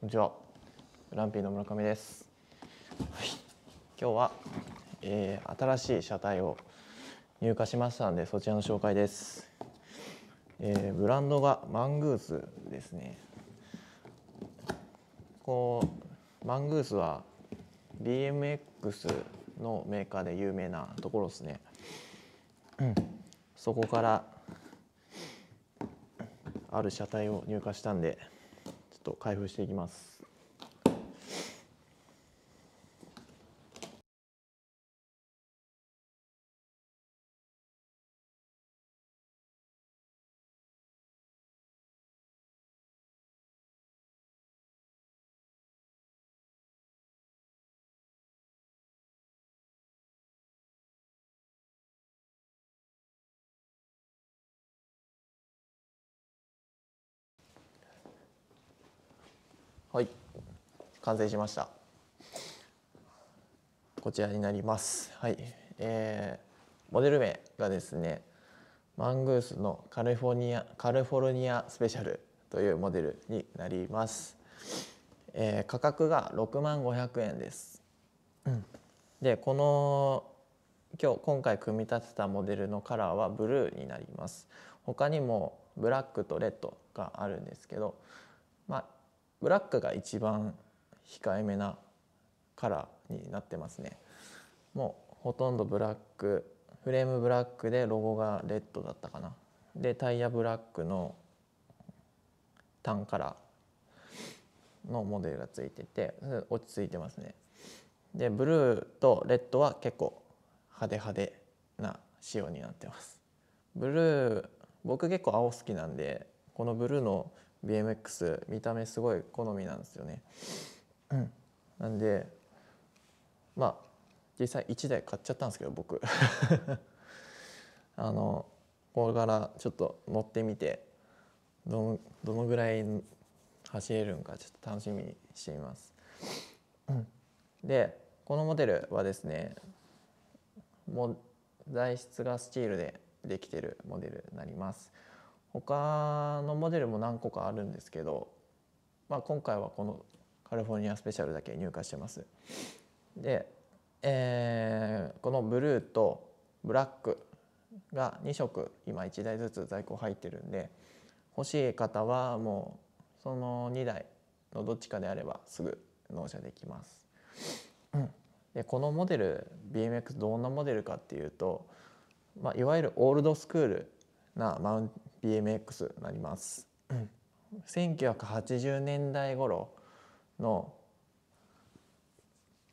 こんにちは。ランピーの村上です。はい、今日は、えー、新しい車体を入荷しましたのでそちらの紹介です。えー、ブランドがマングースですね。こうマングースは BMX のメーカーで有名なところですね。そこからある車体を入荷したんで。っと開封していきます。はい完成しましたこちらになりますはいえー、モデル名がですねマングースのカリフォニアカリフォルニアスペシャルというモデルになります、えー、価格が6万500円です、うん、でこの今日今回組み立てたモデルのカラーはブルーになります他にもブラックとレッドがあるんですけど、まあ、ブラックが一番控えめなカラーになってますねもうほとんどブラックフレームブラックでロゴがレッドだったかなでタイヤブラックのタンカラーのモデルがついてて落ち着いてますねでブルーとレッドは結構派手派手な仕様になってますブルー僕結構青好きなんでこのブルーの BMX 見た目すごい好みなんですよね。うん、なんでまあ実際1台買っちゃったんですけど僕 あのこれからちょっと乗ってみてどのどのぐらい走れるんかちょっと楽しみにしています。でこのモデルはですねも材質がスチールでできてるモデルになります。他のモデルも何個かあるんですけど、まあ、今回はこのカリフォルニアスペシャルだけ入荷してます。で、えー、このブルーとブラックが2色今1台ずつ在庫入ってるんで欲しい方はもうその2台のどっちかであればすぐ納車できます。でこのモデル BMX どんなモデルかっていうと、まあ、いわゆるオールドスクールなマウン BMX になります。1980年代頃の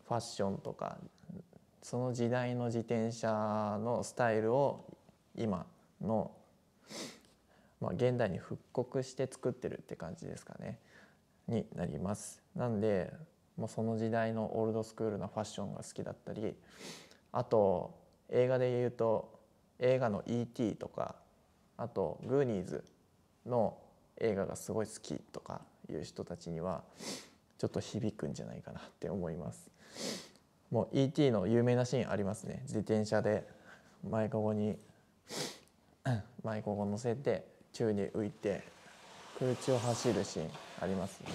ファッションとかその時代の自転車のスタイルを今の、まあ、現代に復刻して作ってるって感じですかねになります。なんでもうその時代のオールドスクールなファッションが好きだったりあと映画で言うと映画の「E.T.」とかあとグーニーズの映画がすごい好きとかいう人たちにはちょっと響くんじゃないかなって思いますもう E.T. の有名なシーンありますね自転車で前かごに前かご乗せて宙に浮いて空中を走るシーンありますね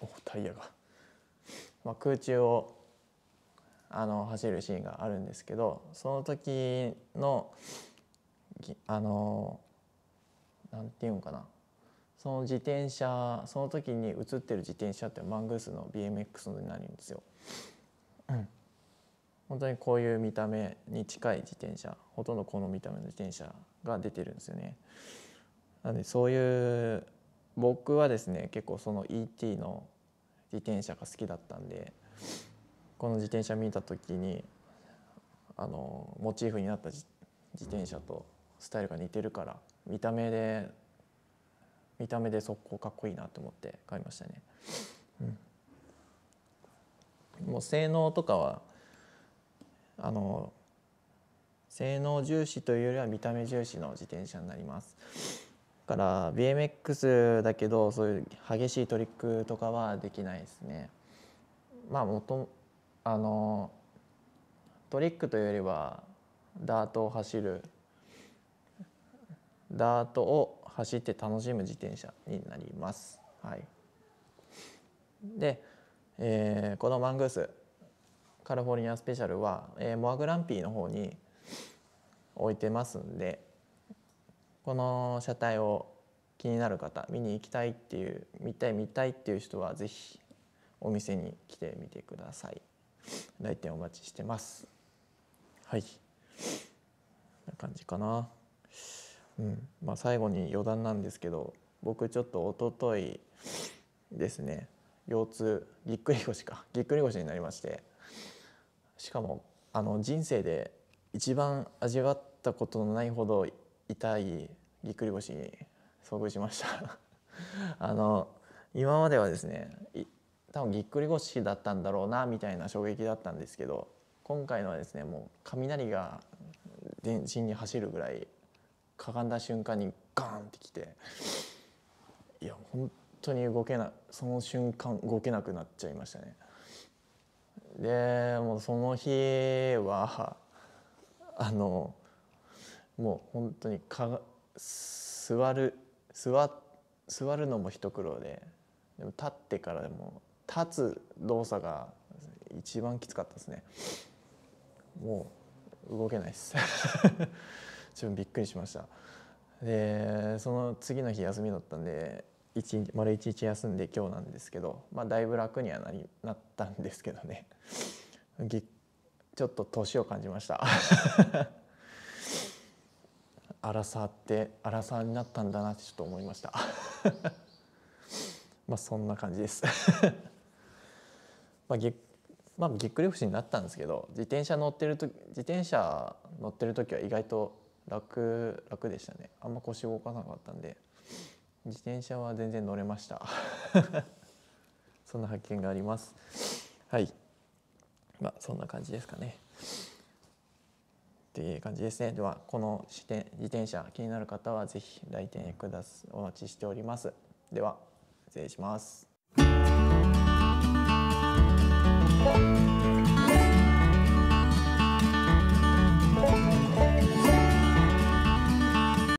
おタイヤが、まあ、空中をあの走るシーンがあるんですけどその時のあのんていうんかなその自転車その時に写ってる自転車ってマングースの BMX になるんですよ。ん、本当にこういう見た目に近い自転車ほとんどこの見た目の自転車が出てるんですよね。なのでそういう僕はですね結構その ET の自転車が好きだったんでこの自転車見た時にあのモチーフになった自転車とスタイルが似てるから見た目で見た目で速攻かっこいいなと思って買いましたね。うん、もう性能とかはあの性能重視というよりは見た目重視の自転車になります。から BMX だけどそういう激しいトリックとかはできないですね。まあ元あのトリックというよりはダートを走るダートを走って楽しむ自転車になります。はい、で、えー、このマングースカリフォルニアスペシャルは、えー、モアグランピーの方に置いてますんでこの車体を気になる方見に行きたいっていう見たい見たいっていう人は是非お店に来てみてください来店お待ちしてますはいこんな感じかなうんまあ、最後に余談なんですけど僕ちょっと一昨日ですね腰痛ぎっくり腰かぎっくり腰になりましてしかもあの人生で一番味わったことのないほど痛いぎっくり腰に遭遇しました あの今まではですね多分ぎっくり腰だったんだろうなみたいな衝撃だったんですけど今回のはですねもう雷が全身に走るぐらいかがんだ瞬間にガーンってきていや本当に動けなその瞬間動けなくなっちゃいましたね。でもうその日はあのもう本当にかが座る座座るのも一苦労ででも立ってからでも立つ動作が一番きつかったですねもう動けないです自分びっくりしましたでその次の日休みだったんで丸一日休んで今日なんですけど、まあ、だいぶ楽にはなりなったんですけどねちょっと年を感じました荒さって荒さになったんだなってちょっと思いました まあそんな感じですまあぎまあぎっくり腰になったんですけど自転車乗ってる時自転車乗ってる時は意外と楽楽でしたねあんま腰動かなかったんで自転車は全然乗れました そんな発見がありますはいまあそんな感じですかねっていう感じですねではこの自転車気になる方は是非来店くだすお待ちしておりますでは失礼します